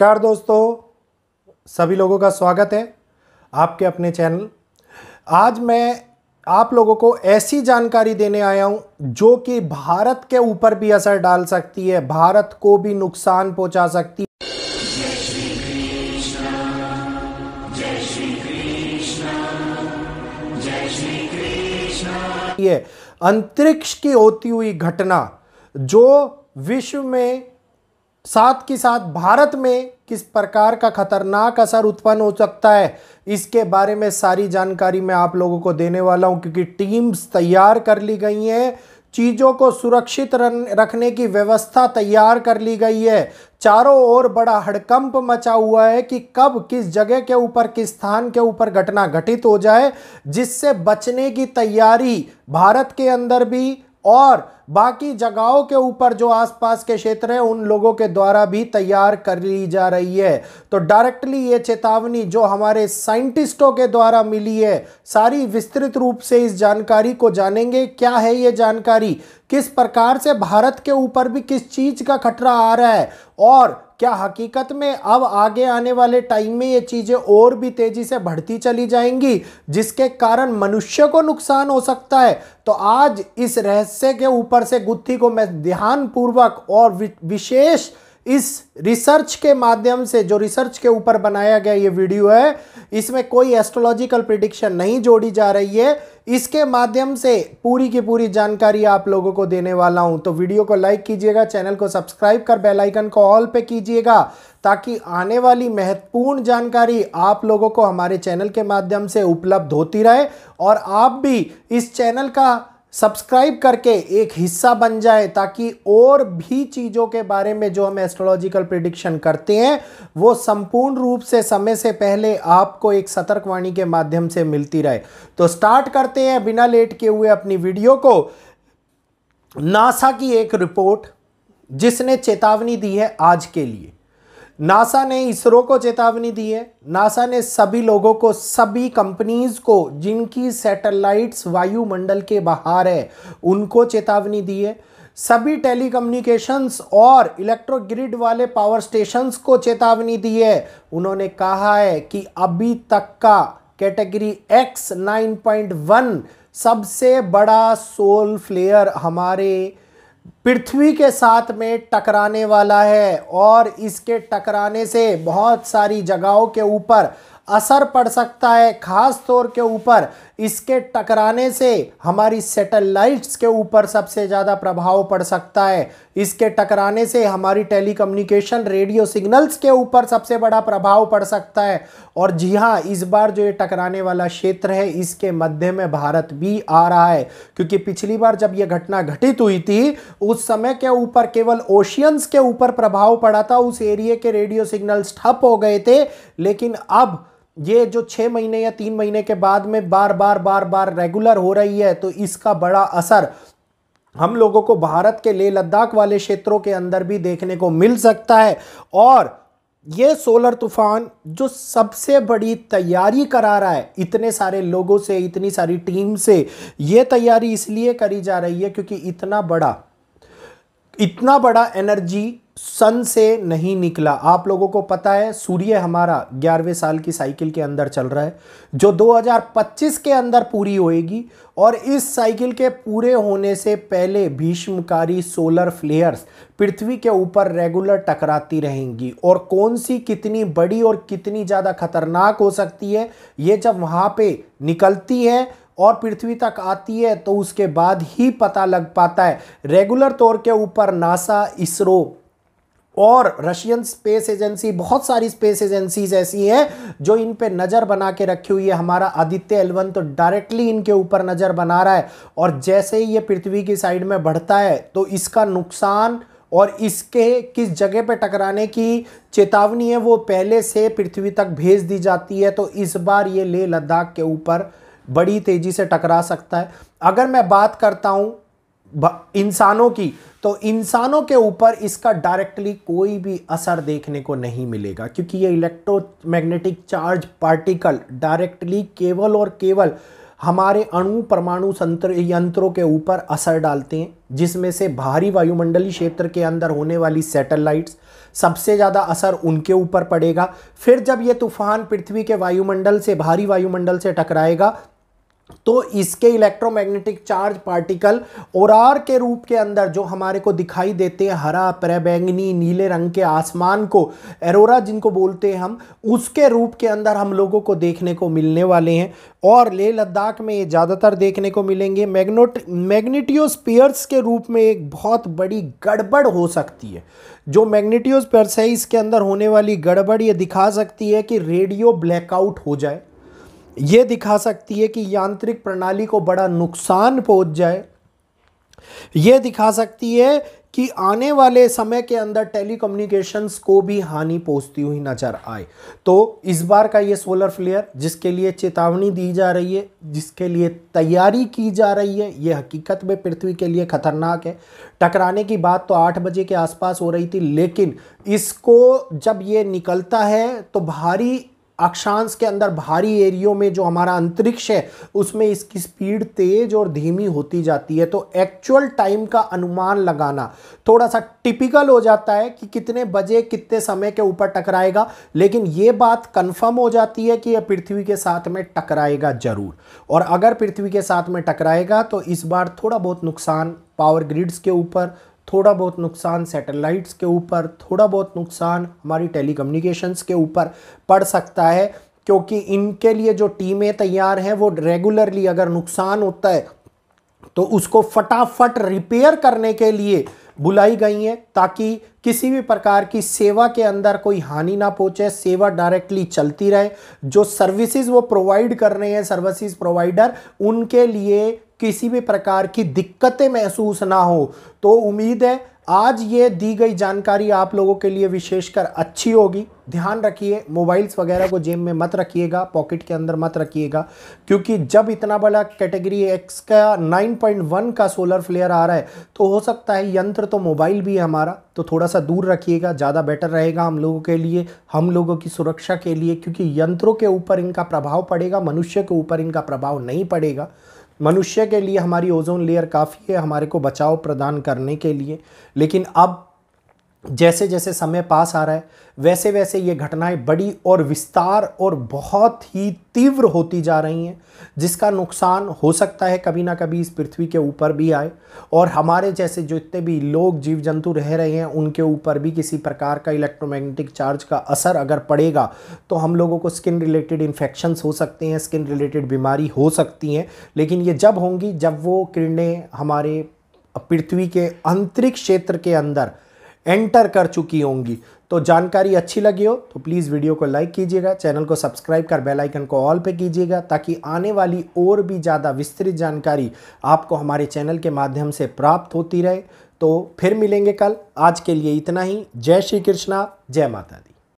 नमस्कार दोस्तों सभी लोगों का स्वागत है आपके अपने चैनल आज मैं आप लोगों को ऐसी जानकारी देने आया हूं जो कि भारत के ऊपर भी असर डाल सकती है भारत को भी नुकसान पहुंचा सकती है अंतरिक्ष की होती हुई घटना जो विश्व में साथ के साथ भारत में किस प्रकार का खतरनाक असर उत्पन्न हो सकता है इसके बारे में सारी जानकारी मैं आप लोगों को देने वाला हूं क्योंकि टीम्स तैयार कर ली गई हैं चीज़ों को सुरक्षित रखने की व्यवस्था तैयार कर ली गई है चारों ओर बड़ा हड़कंप मचा हुआ है कि कब किस जगह के ऊपर किस स्थान के ऊपर घटना घटित हो जाए जिससे बचने की तैयारी भारत के अंदर भी और बाकी जगहों के ऊपर जो आसपास के क्षेत्र हैं उन लोगों के द्वारा भी तैयार कर ली जा रही है तो डायरेक्टली ये चेतावनी जो हमारे साइंटिस्टों के द्वारा मिली है सारी विस्तृत रूप से इस जानकारी को जानेंगे क्या है ये जानकारी किस प्रकार से भारत के ऊपर भी किस चीज़ का खतरा आ रहा है और क्या हकीकत में अब आगे आने वाले टाइम में ये चीज़ें और भी तेज़ी से बढ़ती चली जाएंगी जिसके कारण मनुष्य को नुकसान हो सकता है तो आज इस रहस्य के ऊपर से गुत्थी को मैं ध्यानपूर्वक और विशेष इस रिसर्च के माध्यम से जो रिसर्च के ऊपर बनाया गया ये वीडियो है इसमें कोई एस्ट्रोलॉजिकल प्रिडिक्शन नहीं जोड़ी जा रही है इसके माध्यम से पूरी की पूरी जानकारी आप लोगों को देने वाला हूं तो वीडियो को लाइक कीजिएगा चैनल को सब्सक्राइब कर बेल आइकन को ऑल पे कीजिएगा ताकि आने वाली महत्वपूर्ण जानकारी आप लोगों को हमारे चैनल के माध्यम से उपलब्ध होती रहे और आप भी इस चैनल का सब्सक्राइब करके एक हिस्सा बन जाए ताकि और भी चीज़ों के बारे में जो हम एस्ट्रोलॉजिकल प्रिडिक्शन करते हैं वो संपूर्ण रूप से समय से पहले आपको एक सतर्कवाणी के माध्यम से मिलती रहे तो स्टार्ट करते हैं बिना लेट किए हुए अपनी वीडियो को नासा की एक रिपोर्ट जिसने चेतावनी दी है आज के लिए नासा ने इसरो को चेतावनी दी है नासा ने सभी लोगों को सभी कंपनीज को जिनकी सैटेलाइट्स वायुमंडल के बाहर है उनको चेतावनी दी है सभी टेलीकम्युनिकेशंस और इलेक्ट्रोग्रिड वाले पावर स्टेशंस को चेतावनी दी है उन्होंने कहा है कि अभी तक का category X nine point one सबसे बड़ा सोल फ्लेयर हमारे पृथ्वी के साथ में टकराने वाला है और इसके टकराने से बहुत सारी जगहों के ऊपर असर पड़ सकता है ख़ास तौर के ऊपर इसके टकराने से हमारी सैटेलाइट्स के ऊपर सबसे ज़्यादा प्रभाव पड़ सकता है इसके टकराने से हमारी टेलीकम्युनिकेशन रेडियो सिग्नल्स के ऊपर सबसे बड़ा प्रभाव पड़ सकता है और जी हाँ इस बार जो ये टकराने वाला क्षेत्र है इसके मध्य में भारत भी आ रहा है क्योंकि पिछली बार जब ये घटना घटित हुई थी उस समय के ऊपर केवल ओशियंस के ऊपर प्रभाव पड़ा था उस एरिए के रेडियो सिग्नल्स ठप हो गए थे लेकिन अब ये जो छः महीने या तीन महीने के बाद में बार बार बार बार रेगुलर हो रही है तो इसका बड़ा असर हम लोगों को भारत के लेह लद्दाख वाले क्षेत्रों के अंदर भी देखने को मिल सकता है और ये सोलर तूफान जो सबसे बड़ी तैयारी करा रहा है इतने सारे लोगों से इतनी सारी टीम से ये तैयारी इसलिए करी जा रही है क्योंकि इतना बड़ा इतना बड़ा एनर्जी सन से नहीं निकला आप लोगों को पता है सूर्य हमारा ग्यारहवें साल की साइकिल के अंदर चल रहा है जो 2025 के अंदर पूरी होएगी और इस साइकिल के पूरे होने से पहले भीष्मकारी सोलर फ्लेयर्स पृथ्वी के ऊपर रेगुलर टकराती रहेंगी और कौन सी कितनी बड़ी और कितनी ज़्यादा खतरनाक हो सकती है ये जब वहाँ पे निकलती है और पृथ्वी तक आती है तो उसके बाद ही पता लग पाता है रेगुलर तौर के ऊपर नासा इसरो और रशियन स्पेस एजेंसी बहुत सारी स्पेस एजेंसीज ऐसी हैं जो इन पे नज़र बना के रखी हुई है हमारा आदित्य एलवन तो डायरेक्टली इनके ऊपर नज़र बना रहा है और जैसे ही ये पृथ्वी की साइड में बढ़ता है तो इसका नुकसान और इसके किस जगह पे टकराने की चेतावनी है वो पहले से पृथ्वी तक भेज दी जाती है तो इस बार ये लेह लद्दाख के ऊपर बड़ी तेज़ी से टकरा सकता है अगर मैं बात करता हूँ इंसानों की तो इंसानों के ऊपर इसका डायरेक्टली कोई भी असर देखने को नहीं मिलेगा क्योंकि ये इलेक्ट्रोमैग्नेटिक चार्ज पार्टिकल डायरेक्टली केवल और केवल हमारे अणु परमाणु संत्र यंत्रों के ऊपर असर डालते हैं जिसमें से भारी वायुमंडलीय क्षेत्र के अंदर होने वाली सैटेलाइट्स सबसे ज़्यादा असर उनके ऊपर पड़ेगा फिर जब ये तूफान पृथ्वी के वायुमंडल से भारी वायुमंडल से टकराएगा तो इसके इलेक्ट्रोमैग्नेटिक चार्ज पार्टिकल और के रूप के अंदर जो हमारे को दिखाई देते हैं हरा प्रबैंगनी नीले रंग के आसमान को एरोरा जिनको बोलते हैं हम उसके रूप के अंदर हम लोगों को देखने को मिलने वाले हैं और लेह लद्दाख में ये ज़्यादातर देखने को मिलेंगे मैग्नोट मैग्नीटियोस्पियर्स के रूप में एक बहुत बड़ी गड़बड़ हो सकती है जो मैग्नेटियोस्पेयर्स है इसके अंदर होने वाली गड़बड़ ये दिखा सकती है कि रेडियो ब्लैकआउट हो जाए ये दिखा सकती है कि यांत्रिक प्रणाली को बड़ा नुकसान पहुंच जाए ये दिखा सकती है कि आने वाले समय के अंदर टेलीकम्युनिकेशंस को भी हानि पहुंचती हुई नज़र आए तो इस बार का ये सोलर फ्लेयर जिसके लिए चेतावनी दी जा रही है जिसके लिए तैयारी की जा रही है ये हकीकत में पृथ्वी के लिए खतरनाक है टकराने की बात तो आठ बजे के आसपास हो रही थी लेकिन इसको जब ये निकलता है तो भारी अक्षांश के अंदर भारी एरियो में जो हमारा अंतरिक्ष है उसमें इसकी स्पीड तेज और धीमी होती जाती है तो एक्चुअल टाइम का अनुमान लगाना थोड़ा सा टिपिकल हो जाता है कि कितने बजे कितने समय के ऊपर टकराएगा लेकिन ये बात कंफर्म हो जाती है कि यह पृथ्वी के साथ में टकराएगा जरूर और अगर पृथ्वी के साथ में टकराएगा तो इस बार थोड़ा बहुत नुकसान पावर ग्रिड्स के ऊपर थोड़ा बहुत नुकसान सैटेलाइट्स के ऊपर थोड़ा बहुत नुकसान हमारी टेली के ऊपर पड़ सकता है क्योंकि इनके लिए जो टीमें तैयार हैं वो रेगुलरली अगर नुकसान होता है तो उसको फटाफट रिपेयर करने के लिए बुलाई गई हैं ताकि किसी भी प्रकार की सेवा के अंदर कोई हानि ना पहुंचे सेवा डायरेक्टली चलती रहे जो सर्विसेज वो प्रोवाइड कर रहे हैं सर्विसेज प्रोवाइडर उनके लिए किसी भी प्रकार की दिक्कतें महसूस ना हो तो उम्मीद है आज ये दी गई जानकारी आप लोगों के लिए विशेषकर अच्छी होगी ध्यान रखिए मोबाइल्स वगैरह को जेब में मत रखिएगा पॉकेट के अंदर मत रखिएगा क्योंकि जब इतना बड़ा कैटेगरी एक्स का 9.1 का सोलर फ्लेयर आ रहा है तो हो सकता है यंत्र तो मोबाइल भी है हमारा तो थोड़ा सा दूर रखिएगा ज़्यादा बेटर रहेगा हम लोगों के लिए हम लोगों की सुरक्षा के लिए क्योंकि यंत्रों के ऊपर इनका प्रभाव पड़ेगा मनुष्य के ऊपर इनका प्रभाव नहीं पड़ेगा मनुष्य के लिए हमारी ओजोन लेयर काफ़ी है हमारे को बचाव प्रदान करने के लिए लेकिन अब जैसे जैसे समय पास आ रहा है वैसे वैसे ये घटनाएं बड़ी और विस्तार और बहुत ही तीव्र होती जा रही हैं जिसका नुकसान हो सकता है कभी ना कभी इस पृथ्वी के ऊपर भी आए और हमारे जैसे जो इतने भी लोग जीव जंतु रह रहे हैं उनके ऊपर भी किसी प्रकार का इलेक्ट्रोमैग्नेटिक चार्ज का असर अगर पड़ेगा तो हम लोगों को स्किन रिलेटेड इन्फेक्शंस हो सकते हैं स्किन रिलेटेड बीमारी हो सकती हैं लेकिन ये जब होंगी जब वो किरणें हमारे पृथ्वी के अंतरिक्ष क्षेत्र के अंदर एंटर कर चुकी होंगी तो जानकारी अच्छी लगी हो तो प्लीज़ वीडियो को लाइक कीजिएगा चैनल को सब्सक्राइब कर बेल आइकन को ऑल पे कीजिएगा ताकि आने वाली और भी ज़्यादा विस्तृत जानकारी आपको हमारे चैनल के माध्यम से प्राप्त होती रहे तो फिर मिलेंगे कल आज के लिए इतना ही जय श्री कृष्णा जय माता दी